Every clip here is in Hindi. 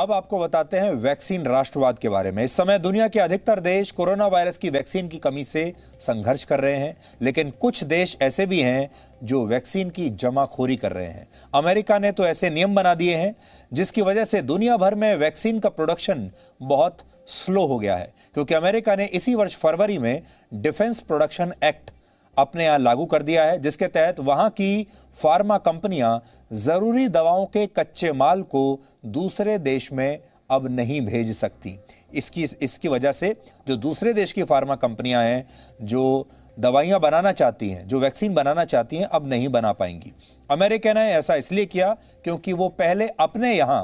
अब आपको बताते हैं वैक्सीन राष्ट्रवाद के बारे में इस समय दुनिया के अधिकतर देश कोरोना वायरस की वैक्सीन की कमी से संघर्ष कर रहे हैं लेकिन कुछ देश ऐसे भी हैं जो वैक्सीन की जमाखोरी कर रहे हैं अमेरिका ने तो ऐसे नियम बना दिए हैं जिसकी वजह से दुनिया भर में वैक्सीन का प्रोडक्शन बहुत स्लो हो गया है क्योंकि अमेरिका ने इसी वर्ष फरवरी में डिफेंस प्रोडक्शन एक्ट अपने यहाँ लागू कर दिया है जिसके तहत वहाँ की फार्मा कंपनियां ज़रूरी दवाओं के कच्चे माल को दूसरे देश में अब नहीं भेज सकती इसकी इसकी वजह से जो दूसरे देश की फार्मा कंपनियां हैं जो दवाइयां बनाना चाहती हैं जो वैक्सीन बनाना चाहती हैं अब नहीं बना पाएंगी अमेरिका ने ऐसा इसलिए किया क्योंकि वो पहले अपने यहाँ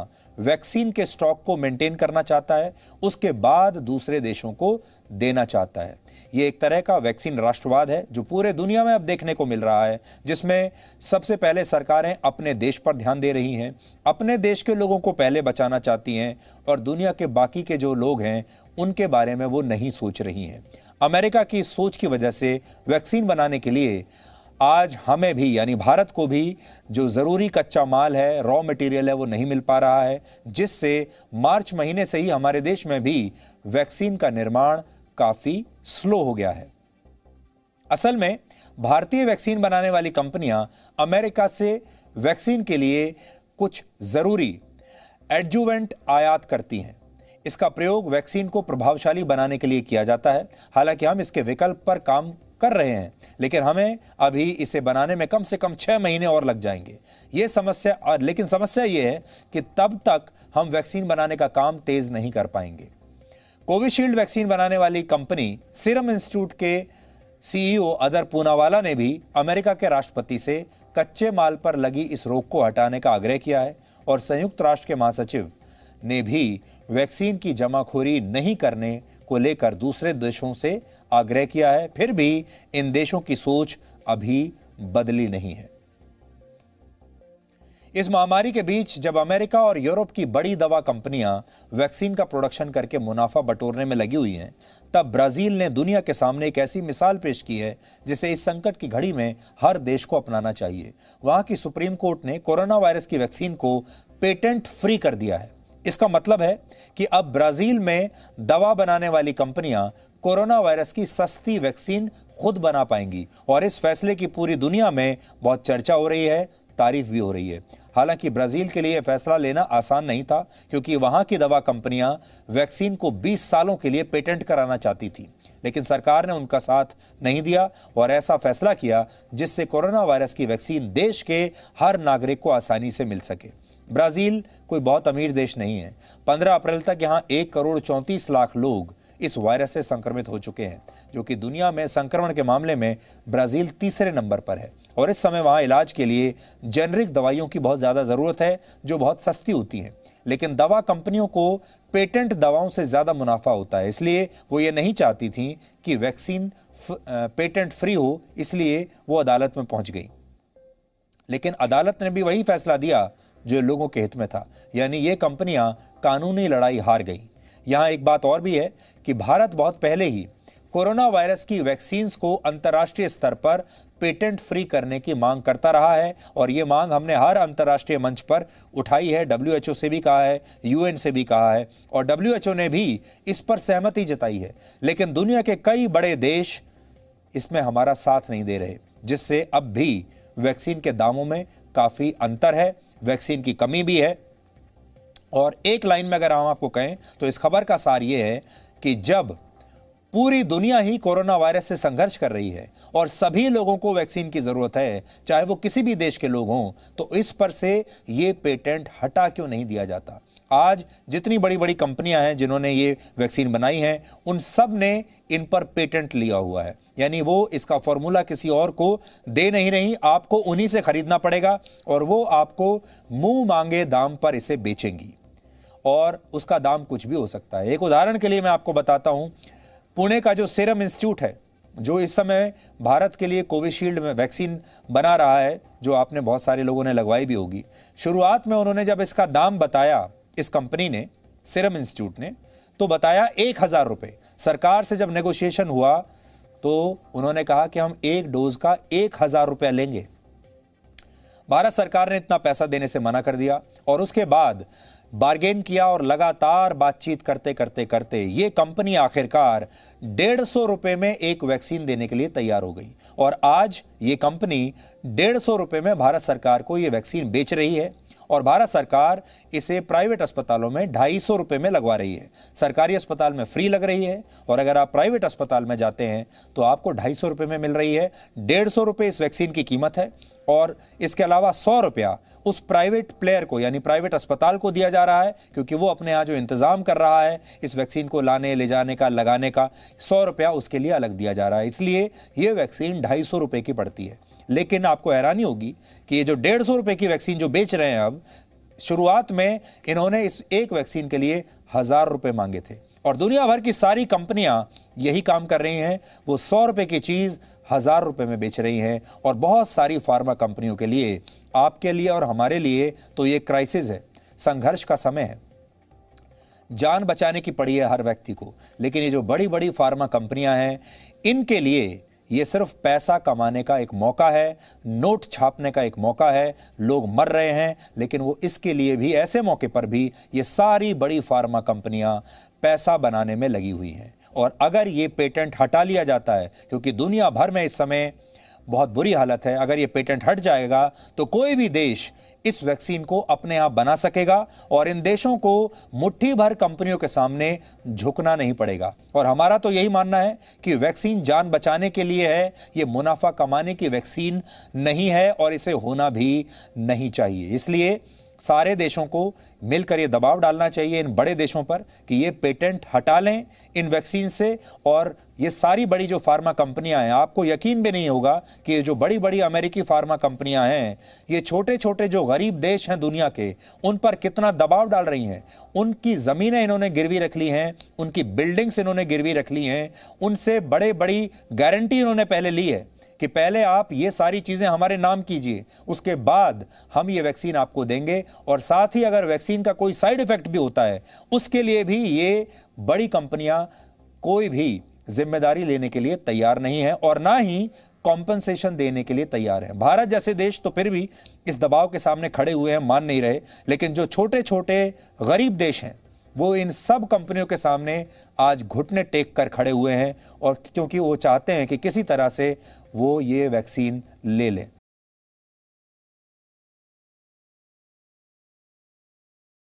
वैक्सीन के स्टॉक को मेंटेन करना चाहता है उसके बाद दूसरे देशों को देना चाहता है ये एक तरह का वैक्सीन राष्ट्रवाद है जो पूरे दुनिया में अब देखने को मिल रहा है जिसमें सबसे पहले सरकारें अपने देश पर ध्यान दे रही हैं अपने देश के लोगों को पहले बचाना चाहती हैं और दुनिया के बाकी के जो लोग हैं उनके बारे में वो नहीं सोच रही हैं अमेरिका की सोच की वजह से वैक्सीन बनाने के लिए आज हमें भी यानी भारत को भी जो ज़रूरी कच्चा माल है रॉ मटेरियल है वो नहीं मिल पा रहा है जिससे मार्च महीने से ही हमारे देश में भी वैक्सीन का निर्माण काफी स्लो हो गया है असल में भारतीय वैक्सीन बनाने वाली कंपनियां अमेरिका से वैक्सीन के लिए कुछ जरूरी एडजुवेंट आयात करती हैं इसका प्रयोग वैक्सीन को प्रभावशाली बनाने के लिए किया जाता है हालांकि हम इसके विकल्प पर काम कर रहे हैं लेकिन हमें अभी इसे बनाने में कम से कम छः महीने और लग जाएंगे ये समस्या और लेकिन समस्या ये है कि तब तक हम वैक्सीन बनाने का काम तेज़ नहीं कर पाएंगे कोविशील्ड वैक्सीन बनाने वाली कंपनी सीरम इंस्टीट्यूट के सीईओ अदर पूनावाला ने भी अमेरिका के राष्ट्रपति से कच्चे माल पर लगी इस रोक को हटाने का आग्रह किया है और संयुक्त राष्ट्र के महासचिव ने भी वैक्सीन की जमाखोरी नहीं करने को लेकर दूसरे देशों से आग्रह किया है फिर भी इन देशों की सोच अभी बदली नहीं है इस महामारी के बीच जब अमेरिका और यूरोप की बड़ी दवा कंपनियां वैक्सीन का प्रोडक्शन करके मुनाफा बटोरने में लगी हुई हैं तब ब्राजील ने दुनिया के सामने एक ऐसी मिसाल पेश की है जिसे इस संकट की घड़ी में हर देश को अपनाना चाहिए वहां की सुप्रीम कोर्ट ने कोरोना वायरस की वैक्सीन को पेटेंट फ्री कर दिया है इसका मतलब है कि अब ब्राजील में दवा बनाने वाली कंपनियां कोरोना वायरस की सस्ती वैक्सीन खुद बना पाएंगी और इस फैसले की पूरी दुनिया में बहुत चर्चा हो रही है तारीफ भी हो रही है हालांकि ब्राज़ील के लिए फैसला लेना आसान नहीं था क्योंकि वहां की दवा कंपनियां वैक्सीन को 20 सालों के लिए पेटेंट कराना चाहती थी लेकिन सरकार ने उनका साथ नहीं दिया और ऐसा फैसला किया जिससे कोरोना वायरस की वैक्सीन देश के हर नागरिक को आसानी से मिल सके ब्राज़ील कोई बहुत अमीर देश नहीं है पंद्रह अप्रैल तक यहाँ एक करोड़ चौंतीस लाख लोग इस वायरस से संक्रमित हो चुके हैं जो कि दुनिया में संक्रमण के मामले में ब्राज़ील तीसरे नंबर पर है और इस समय वहाँ इलाज के लिए जेनरिक दवाइयों की बहुत ज़्यादा ज़रूरत है जो बहुत सस्ती होती हैं लेकिन दवा कंपनियों को पेटेंट दवाओं से ज़्यादा मुनाफा होता है इसलिए वो ये नहीं चाहती थी कि वैक्सीन पेटेंट फ्री हो इसलिए वो अदालत में पहुंच गई लेकिन अदालत ने भी वही फैसला दिया जो लोगों के हित में था यानी ये कंपनियां कानूनी लड़ाई हार गईं यहाँ एक बात और भी है कि भारत बहुत पहले ही कोरोना वायरस की वैक्सीन्स को अंतर्राष्ट्रीय स्तर पर पेटेंट फ्री करने की मांग करता रहा है और ये मांग हमने हर अंतर्राष्ट्रीय मंच पर उठाई है डब्ल्यू से भी कहा है यूएन से भी कहा है और डब्ल्यू ने भी इस पर सहमति जताई है लेकिन दुनिया के कई बड़े देश इसमें हमारा साथ नहीं दे रहे जिससे अब भी वैक्सीन के दामों में काफ़ी अंतर है वैक्सीन की कमी भी है और एक लाइन में अगर हम आपको कहें तो इस खबर का सार ये है कि जब पूरी दुनिया ही कोरोना वायरस से संघर्ष कर रही है और सभी लोगों को वैक्सीन की ज़रूरत है चाहे वो किसी भी देश के लोग हों तो इस पर से ये पेटेंट हटा क्यों नहीं दिया जाता आज जितनी बड़ी बड़ी कंपनियां हैं जिन्होंने ये वैक्सीन बनाई हैं उन सब ने इन पर पेटेंट लिया हुआ है यानी वो इसका फॉर्मूला किसी और को दे नहीं रही आपको उन्हीं से खरीदना पड़ेगा और वो आपको मुंह मांगे दाम पर इसे बेचेंगी और उसका दाम कुछ भी हो सकता है एक उदाहरण के लिए मैं आपको बताता हूँ पुणे का जो सीरम इंस्टीट्यूट है जो इस समय भारत के लिए कोविशील्ड में वैक्सीन बना रहा है जो आपने बहुत सारे लोगों ने लगवाई भी होगी शुरुआत में उन्होंने जब इसका दाम बताया इस कंपनी ने सिरम इंस्टीट्यूट ने तो बताया एक हज़ार रुपए सरकार से जब नेगोशिएशन हुआ तो उन्होंने कहा कि हम एक डोज का एक हज़ार रुपया लेंगे भारत सरकार ने इतना पैसा देने से मना कर दिया और उसके बाद बार्गेन किया और लगातार बातचीत करते करते करते ये कंपनी आखिरकार डेढ़ सौ रुपये में एक वैक्सीन देने के लिए तैयार हो गई और आज ये कंपनी डेढ़ सौ रुपये में भारत सरकार को ये वैक्सीन बेच रही है और भारत सरकार इसे प्राइवेट अस्पतालों में ढाई सौ रुपये में लगवा रही है सरकारी अस्पताल में फ्री लग रही है और अगर आप प्राइवेट अस्पताल में जाते हैं तो आपको ढाई सौ रुपये में मिल रही है डेढ़ सौ रुपये इस वैक्सीन की कीमत है और इसके अलावा सौ रुपया उस प्राइवेट प्लेयर को यानी प्राइवेट अस्पताल को दिया जा रहा है क्योंकि वो अपने यहाँ जो इंतज़ाम कर रहा है इस वैक्सीन को लाने ले जाने का लगाने का सौ रुपया उसके लिए अलग दिया जा रहा है इसलिए ये वैक्सीन ढाई सौ रुपये की पड़ती है लेकिन आपको हैरानी होगी कि ये जो डेढ़ सौ रुपए की वैक्सीन जो बेच रहे हैं अब शुरुआत में इन्होंने इस एक वैक्सीन के लिए हज़ार रुपए मांगे थे और दुनिया भर की सारी कंपनियां यही काम कर रही हैं वो सौ रुपए की चीज़ हज़ार रुपए में बेच रही हैं और बहुत सारी फार्मा कंपनियों के लिए आपके लिए और हमारे लिए तो ये क्राइसिस है संघर्ष का समय है जान बचाने की पड़ी है हर व्यक्ति को लेकिन ये जो बड़ी बड़ी फार्मा कंपनियां हैं इनके लिए ये सिर्फ पैसा कमाने का एक मौका है नोट छापने का एक मौका है लोग मर रहे हैं लेकिन वो इसके लिए भी ऐसे मौके पर भी ये सारी बड़ी फार्मा कंपनियां पैसा बनाने में लगी हुई हैं और अगर ये पेटेंट हटा लिया जाता है क्योंकि दुनिया भर में इस समय बहुत बुरी हालत है अगर ये पेटेंट हट जाएगा तो कोई भी देश इस वैक्सीन को अपने आप बना सकेगा और इन देशों को मुट्ठी भर कंपनियों के सामने झुकना नहीं पड़ेगा और हमारा तो यही मानना है कि वैक्सीन जान बचाने के लिए है ये मुनाफा कमाने की वैक्सीन नहीं है और इसे होना भी नहीं चाहिए इसलिए सारे देशों को मिलकर ये दबाव डालना चाहिए इन बड़े देशों पर कि ये पेटेंट हटा लें इन वैक्सीन से और ये सारी बड़ी जो फार्मा कंपनियां हैं आपको यकीन भी नहीं होगा कि ये जो बड़ी बड़ी अमेरिकी फार्मा कंपनियां हैं ये छोटे छोटे जो गरीब देश हैं दुनिया के उन पर कितना दबाव डाल रही हैं उनकी ज़मीनें इन्होंने गिरवी रख ली हैं उनकी बिल्डिंग्स इन्होंने गिरवी रख ली हैं उनसे बड़े बड़ी गारंटी इन्होंने पहले ली है कि पहले आप ये सारी चीज़ें हमारे नाम कीजिए उसके बाद हम ये वैक्सीन आपको देंगे और साथ ही अगर वैक्सीन का कोई साइड इफ़ेक्ट भी होता है उसके लिए भी ये बड़ी कंपनियां कोई भी जिम्मेदारी लेने के लिए तैयार नहीं है और ना ही कॉम्पनसेशन देने के लिए तैयार है भारत जैसे देश तो फिर भी इस दबाव के सामने खड़े हुए हैं मान नहीं रहे लेकिन जो छोटे छोटे गरीब देश हैं वो इन सब कंपनियों के सामने आज घुटने टेक कर खड़े हुए हैं और क्योंकि वो चाहते हैं कि किसी तरह से वो ये वैक्सीन ले लें